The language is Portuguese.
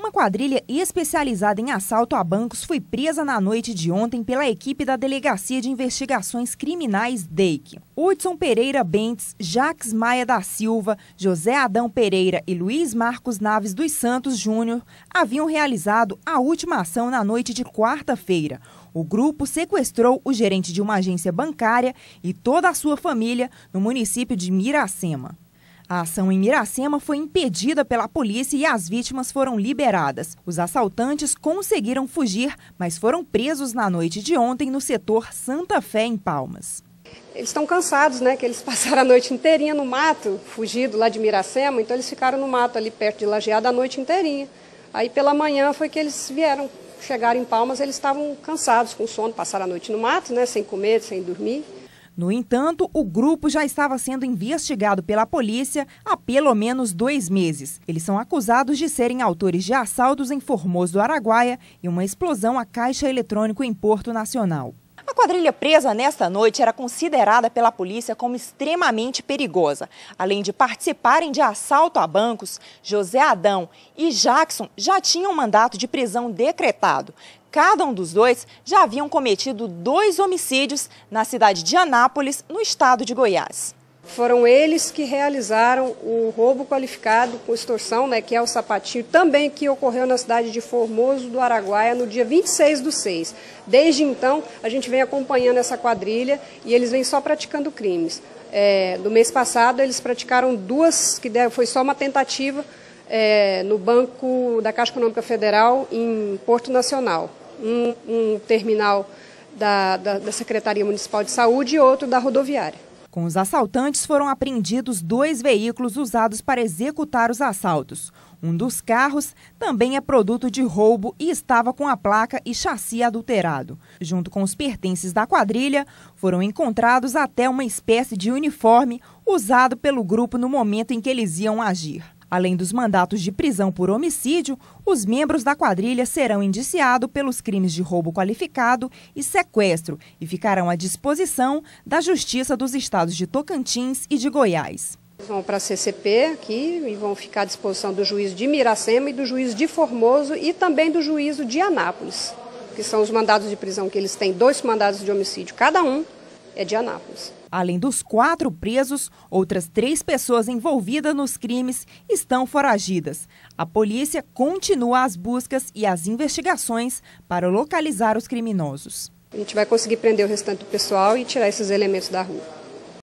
Uma quadrilha especializada em assalto a bancos foi presa na noite de ontem pela equipe da Delegacia de Investigações Criminais DEIC. Hudson Pereira Bentes, Jaques Maia da Silva, José Adão Pereira e Luiz Marcos Naves dos Santos Júnior haviam realizado a última ação na noite de quarta-feira. O grupo sequestrou o gerente de uma agência bancária e toda a sua família no município de Miracema. A ação em Miracema foi impedida pela polícia e as vítimas foram liberadas. Os assaltantes conseguiram fugir, mas foram presos na noite de ontem no setor Santa Fé, em Palmas. Eles estão cansados, né? Que eles passaram a noite inteirinha no mato, fugido lá de Miracema, então eles ficaram no mato ali perto de Lajeada a noite inteirinha. Aí pela manhã foi que eles vieram, chegaram em Palmas, eles estavam cansados, com sono, passaram a noite no mato, né? Sem comer, sem dormir. No entanto, o grupo já estava sendo investigado pela polícia há pelo menos dois meses. Eles são acusados de serem autores de assaltos em Formoso do Araguaia e uma explosão a caixa eletrônico em Porto Nacional quadrilha presa nesta noite era considerada pela polícia como extremamente perigosa. Além de participarem de assalto a bancos, José Adão e Jackson já tinham mandato de prisão decretado. Cada um dos dois já haviam cometido dois homicídios na cidade de Anápolis, no estado de Goiás. Foram eles que realizaram o roubo qualificado com extorsão, né, que é o sapatinho, também que ocorreu na cidade de Formoso do Araguaia no dia 26 do 6. Desde então, a gente vem acompanhando essa quadrilha e eles vêm só praticando crimes. É, no mês passado, eles praticaram duas, que foi só uma tentativa, é, no Banco da Caixa Econômica Federal, em Porto Nacional. Um, um terminal da, da, da Secretaria Municipal de Saúde e outro da rodoviária. Com os assaltantes foram apreendidos dois veículos usados para executar os assaltos. Um dos carros também é produto de roubo e estava com a placa e chassi adulterado. Junto com os pertences da quadrilha, foram encontrados até uma espécie de uniforme usado pelo grupo no momento em que eles iam agir. Além dos mandatos de prisão por homicídio, os membros da quadrilha serão indiciados pelos crimes de roubo qualificado e sequestro e ficarão à disposição da Justiça dos Estados de Tocantins e de Goiás. Vão para a CCP aqui e vão ficar à disposição do juiz de Miracema e do juiz de Formoso e também do juízo de Anápolis, que são os mandados de prisão que eles têm, dois mandados de homicídio cada um, é de Anápolis. Além dos quatro presos, outras três pessoas envolvidas nos crimes estão foragidas. A polícia continua as buscas e as investigações para localizar os criminosos. A gente vai conseguir prender o restante do pessoal e tirar esses elementos da rua.